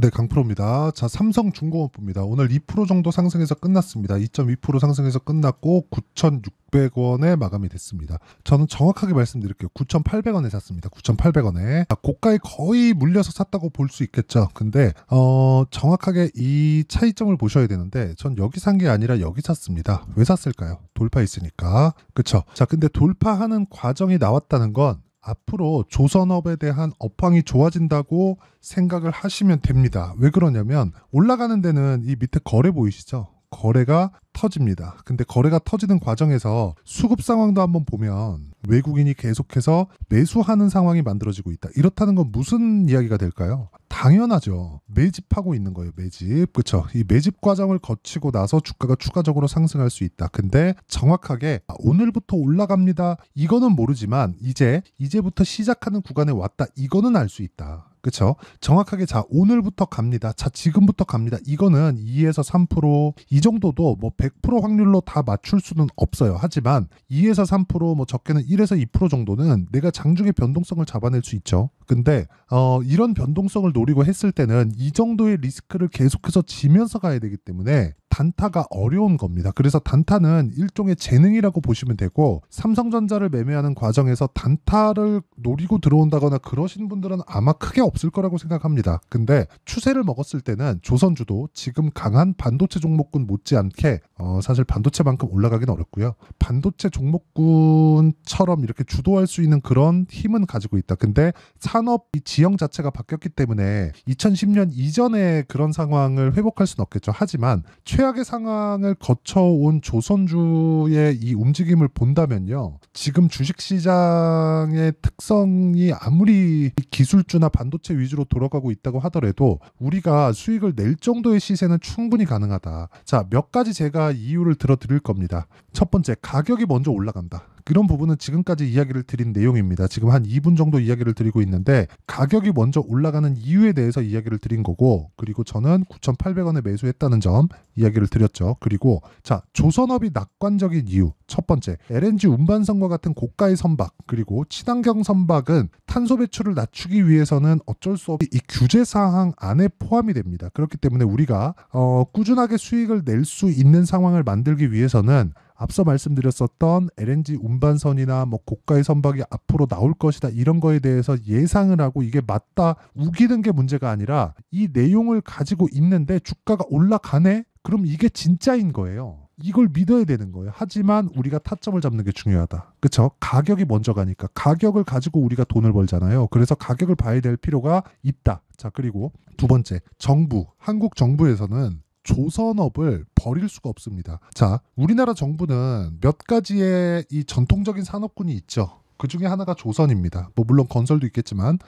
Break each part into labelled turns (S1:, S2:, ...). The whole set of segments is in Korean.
S1: 네, 강프로입니다. 자, 삼성중공업부입니다. 오늘 2% 정도 상승해서 끝났습니다. 2.2% 상승해서 끝났고 9,600원에 마감이 됐습니다. 저는 정확하게 말씀드릴게요. 9,800원에 샀습니다. 9,800원에 아, 고가에 거의 물려서 샀다고 볼 수 있겠죠. 근데 어, 정확하게 이 차이점을 보셔야 되는데 전 여기 산 게 아니라 여기 샀습니다. 왜 샀을까요? 돌파있으니까 그쵸? 자, 근데 돌파하는 과정이 나왔다는 건 앞으로 조선업에 대한 업황이 좋아진다고 생각을 하시면 됩니다. 왜 그러냐면 올라가는 데는 이 밑에 거래 보이시죠? 거래가 터집니다. 근데 거래가 터지는 과정에서 수급 상황도 한번 보면 외국인이 계속해서 매수하는 상황이 만들어지고 있다. 이렇다는 건 무슨 이야기가 될까요? 당연하죠. 매집하고 있는 거예요. 매집. 그렇죠. 이 매집 과정을 거치고 나서 주가가 추가적으로 상승할 수 있다. 근데 정확하게 아, 오늘부터 올라갑니다. 이거는 모르지만 이제 이제부터 시작하는 구간에 왔다. 이거는 알 수 있다. 그렇죠? 정확하게 자 오늘부터 갑니다. 자 지금부터 갑니다. 이거는 2에서 3%이 정도도 뭐 100% 확률로 다 맞출 수는 없어요. 하지만 2에서 3%뭐 적게는 1에서 2% 정도는 내가 장중에 변동성을 잡아낼 수 있죠. 근데 어, 이런 변동성을 노리고 했을 때는 이 정도의 리스크를 계속해서 지면서 가야 되기 때문에 단타가 어려운 겁니다. 그래서 단타는 일종의 재능이라고 보시면 되고 삼성전자를 매매하는 과정에서 단타를 노리고 들어온다거나 그러신 분들은 아마 크게 없을 거라고 생각합니다. 근데 추세를 먹었을 때는 조선주도 지금 강한 반도체 종목군 못지않게 어 사실 반도체만큼 올라가긴 어렵고요. 반도체 종목군처럼 이렇게 주도할 수 있는 그런 힘은 가지고 있다. 근데 산업 이 지형 자체가 바뀌었기 때문에 2010년 이전의 그런 상황을 회복할 수는 없겠죠. 하지만 최악 최악의 상황을 거쳐온 조선주의 이 움직임을 본다면요. 지금 주식시장의 특성이 아무리 기술주나 반도체 위주로 돌아가고 있다고 하더라도 우리가 수익을 낼 정도의 시세는 충분히 가능하다. 자, 몇 가지 제가 이유를 들어 드릴 겁니다. 첫 번째, 가격이 먼저 올라간다. 이런 부분은 지금까지 이야기를 드린 내용입니다. 지금 한 2분 정도 이야기를 드리고 있는데 가격이 먼저 올라가는 이유에 대해서 이야기를 드린 거고 그리고 저는 9,800원에 매수했다는 점 이야기를 드렸죠. 그리고 자 조선업이 낙관적인 이유 첫 번째 LNG 운반선과 같은 고가의 선박 그리고 친환경 선박은 탄소 배출을 낮추기 위해서는 어쩔 수 없이 이 규제 사항 안에 포함이 됩니다. 그렇기 때문에 우리가 어, 꾸준하게 수익을 낼 수 있는 상황을 만들기 위해서는 앞서 말씀드렸었던 LNG 운반선이나 뭐 고가의 선박이 앞으로 나올 것이다 이런 거에 대해서 예상을 하고 이게 맞다 우기는 게 문제가 아니라 이 내용을 가지고 있는데 주가가 올라가네 그럼 이게 진짜인 거예요. 이걸 믿어야 되는 거예요. 하지만 우리가 타점을 잡는 게 중요하다. 그쵸? 가격이 먼저 가니까. 가격을 가지고 우리가 돈을 벌잖아요. 그래서 가격을 봐야 될 필요가 있다. 자, 그리고 두 번째. 정부. 한국 정부에서는 조선업을 버릴 수가 없습니다. 자, 우리나라 정부는 몇 가지의 이 전통적인 산업군이 있죠. 그 중에 하나가 조선입니다. 뭐 물론 건설도 있겠지만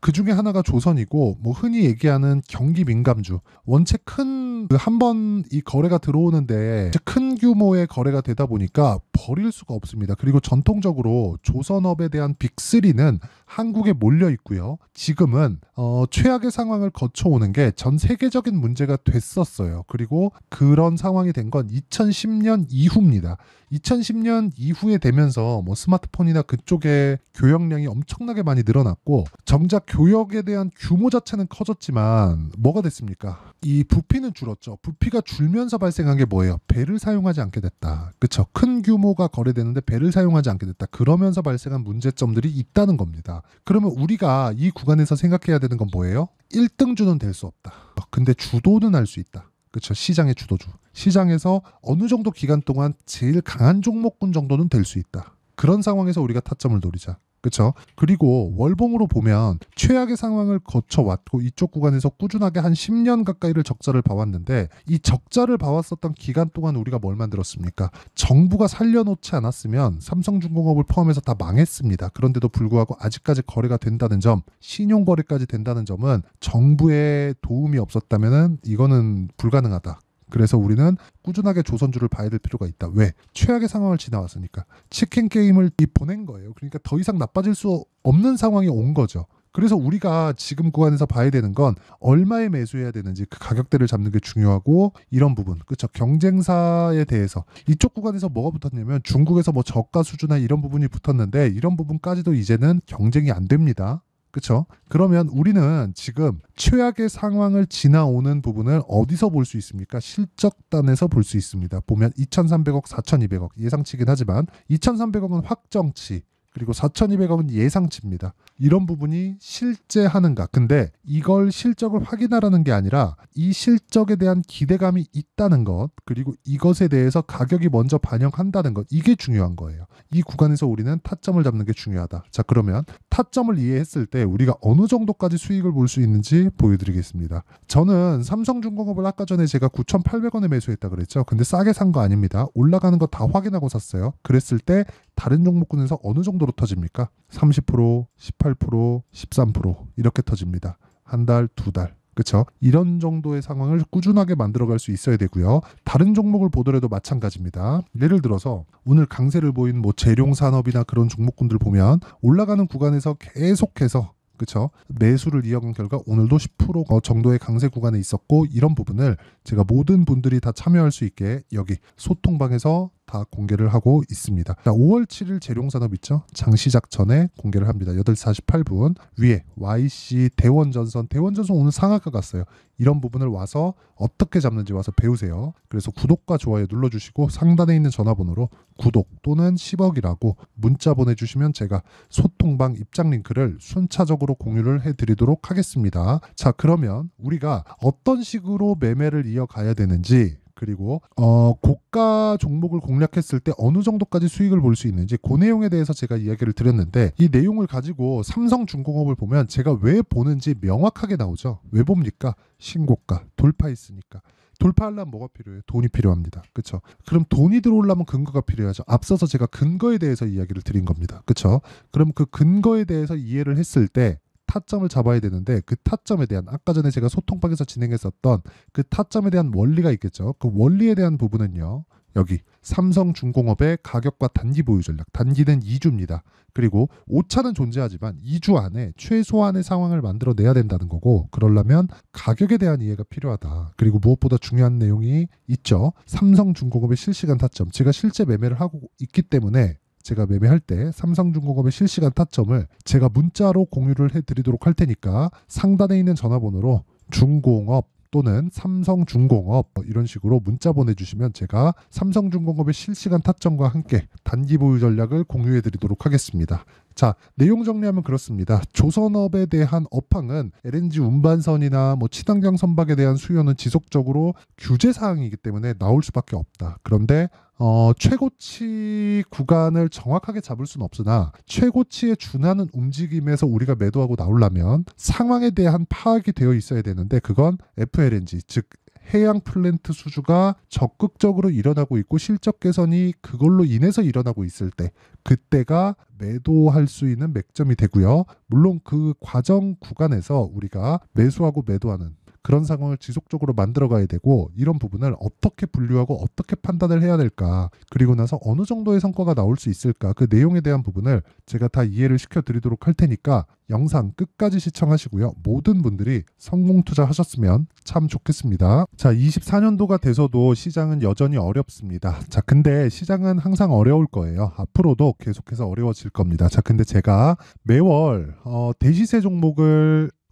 S1: 그 중에 하나가 조선이고 뭐 흔히 얘기하는 경기 민감주 원체 큰 한 번이 그 거래가 들어오는데 큰 규모의 거래가 되다 보니까 버릴 수가 없습니다. 그리고 전통적으로 조선업에 대한 빅3는 한국에 몰려 있고요. 지금은 어, 최악의 상황을 거쳐오는 게 전 세계적인 문제가 됐었어요. 그리고 그런 상황이 된 건 2010년 이후입니다. 2010년 이후에 되면서 뭐 스마트폰이나 그쪽에 교역량이 엄청나게 많이 늘어났고 정작 교역에 대한 규모 자체는 커졌지만 뭐가 됐습니까? 이 부피는 줄었죠. 부피가 줄면서 발생한 게 뭐예요? 배를 사용하지 않게 됐다. 그쵸큰 규모가 거래되는데 배를 사용하지 않게 됐다. 그러면서 발생한 문제점들이 있다는 겁니다. 그러면 우리가 이 구간에서 생각해야 되는 건 뭐예요? 1등주는 될 수 없다. 아, 근데 주도는 할 수 있다. 그렇죠. 시장의 주도주. 시장에서 어느 정도 기간 동안 제일 강한 종목군 정도는 될 수 있다. 그런 상황에서 우리가 타점을 노리자. 그렇죠. 그리고 월봉으로 보면 최악의 상황을 거쳐 왔고 이쪽 구간에서 꾸준하게 한 10년 가까이를 적자를 봐왔는데 이 적자를 봐왔었던 기간 동안 우리가 뭘 만들었습니까? 정부가 살려놓지 않았으면 삼성중공업을 포함해서 다 망했습니다. 그런데도 불구하고 아직까지 거래가 된다는 점, 신용 거래까지 된다는 점은 정부의 도움이 없었다면 이거는 불가능하다. 그래서 우리는 꾸준하게 조선주를 봐야 될 필요가 있다. 왜? 최악의 상황을 지나왔으니까. 치킨 게임을 보낸 거예요. 그러니까 더 이상 나빠질 수 없는 상황이 온 거죠. 그래서 우리가 지금 구간에서 그 봐야 되는 건 얼마에 매수해야 되는지 그 가격대를 잡는 게 중요하고 이런 부분 그렇죠 경쟁사에 대해서 이쪽 구간에서 뭐가 붙었냐면 중국에서 뭐 저가 수준이나 이런 부분이 붙었는데 이런 부분까지도 이제는 경쟁이 안 됩니다 그렇죠? 그러면 우리는 지금 최악의 상황을 지나오는 부분을 어디서 볼 수 있습니까? 실적단에서 볼 수 있습니다. 보면 2,300억, 4,200억 예상치긴 하지만 2,300억은 확정치, 그리고 4,200억은 예상치입니다. 이런 부분이 실제 하는가. 근데 이걸 실적을 확인하라는 게 아니라 이 실적에 대한 기대감이 있다는 것, 그리고 이것에 대해서 가격이 먼저 반영한다는 것, 이게 중요한 거예요. 이 구간에서 우리는 타점을 잡는 게 중요하다. 자, 그러면 타점을 이해했을 때 우리가 어느 정도까지 수익을 볼 수 있는지 보여드리겠습니다. 저는 삼성중공업을 아까 전에 제가 9,800원에 매수했다 그랬죠. 근데 싸게 산 거 아닙니다. 올라가는 거 다 확인하고 샀어요. 그랬을 때 다른 종목군에서 어느 정도 정도로 터집니까? 30%, 18%, 13% 이렇게 터집니다. 한 달, 두 달. 그렇죠? 이런 정도의 상황을 꾸준하게 만들어갈 수 있어야 되고요. 다른 종목을 보더라도 마찬가지입니다. 예를 들어서 오늘 강세를 보인 뭐 재룡산업이나 그런 종목군들 보면 올라가는 구간에서 계속해서 그렇죠? 매수를 이어간 결과 오늘도 10% 정도의 강세 구간에 있었고 이런 부분을 제가 모든 분들이 다 참여할 수 있게 여기 소통방에서 다 공개를 하고 있습니다. 자, 5월 7일 재룡산업 있죠? 장시작 전에 공개를 합니다. 8시 48분 위에 YC 대원전선 대원전선 오늘 상하가 갔어요. 이런 부분을 와서 어떻게 잡는지 와서 배우세요. 그래서 구독과 좋아요 눌러주시고 상단에 있는 전화번호로 구독 또는 10억이라고 문자 보내주시면 제가 소통방 입장 링크를 순차적으로 공유를 해드리도록 하겠습니다. 자 그러면 우리가 어떤 식으로 매매를 이어가야 되는지 그리고 어, 고가 종목을 공략했을 때 어느 정도까지 수익을 볼 수 있는지 그 내용에 대해서 제가 이야기를 드렸는데 이 내용을 가지고 삼성중공업을 보면 제가 왜 보는지 명확하게 나오죠. 왜 봅니까? 신고가 돌파했으니까. 돌파하려면 뭐가 필요해요? 돈이 필요합니다. 그쵸 그럼 돈이 들어오려면 근거가 필요하죠. 앞서서 제가 근거에 대해서 이야기를 드린 겁니다. 그쵸 그럼 그 근거에 대해서 이해를 했을 때 타점을 잡아야 되는데 그 타점에 대한 아까 전에 제가 소통방에서 진행했었던 그 타점에 대한 원리가 있겠죠. 그 원리에 대한 부분은요. 여기 삼성중공업의 가격과 단기 보유 전략, 단기는 2주입니다. 그리고 오차는 존재하지만 2주 안에 최소한의 상황을 만들어내야 된다는 거고 그러려면 가격에 대한 이해가 필요하다. 그리고 무엇보다 중요한 내용이 있죠. 삼성중공업의 실시간 타점, 제가 실제 매매를 하고 있기 때문에 제가 매매할 때 삼성중공업의 실시간 타점을 제가 문자로 공유를 해드리도록 할 테니까 상단에 있는 전화번호로 중공업 또는 삼성중공업 뭐 이런 식으로 문자 보내주시면 제가 삼성중공업의 실시간 타점과 함께 단기 보유 전략을 공유해 드리도록 하겠습니다. 자, 내용 정리하면 그렇습니다. 조선업에 대한 업황은 LNG 운반선이나 뭐 친환경 선박에 대한 수요는 지속적으로 규제 사항이기 때문에 나올 수밖에 없다. 그런데 어, 최고치 구간을 정확하게 잡을 수는 없으나 최고치에 준하는 움직임에서 우리가 매도하고 나오려면 상황에 대한 파악이 되어 있어야 되는데 그건 FLNG 즉 해양 플랜트 수주가 적극적으로 일어나고 있고 실적 개선이 그걸로 인해서 일어나고 있을 때 그때가 매도할 수 있는 맥점이 되고요. 물론 그 과정 구간에서 우리가 매수하고 매도하는 그런 상황을 지속적으로 만들어 가야 되고 이런 부분을 어떻게 분류하고 어떻게 판단을 해야 될까 그리고 나서 어느 정도의 성과가 나올 수 있을까 그 내용에 대한 부분을 제가 다 이해를 시켜 드리도록 할 테니까 영상 끝까지 시청하시고요. 모든 분들이 성공 투자하셨으면 참 좋겠습니다. 자, 24년도가 돼서도 시장은 여전히 어렵습니다. 자, 근데 시장은 항상 어려울 거예요. 앞으로도 계속해서 어려워질 겁니다. 자, 근데 제가 매월 어, 대시세 종목을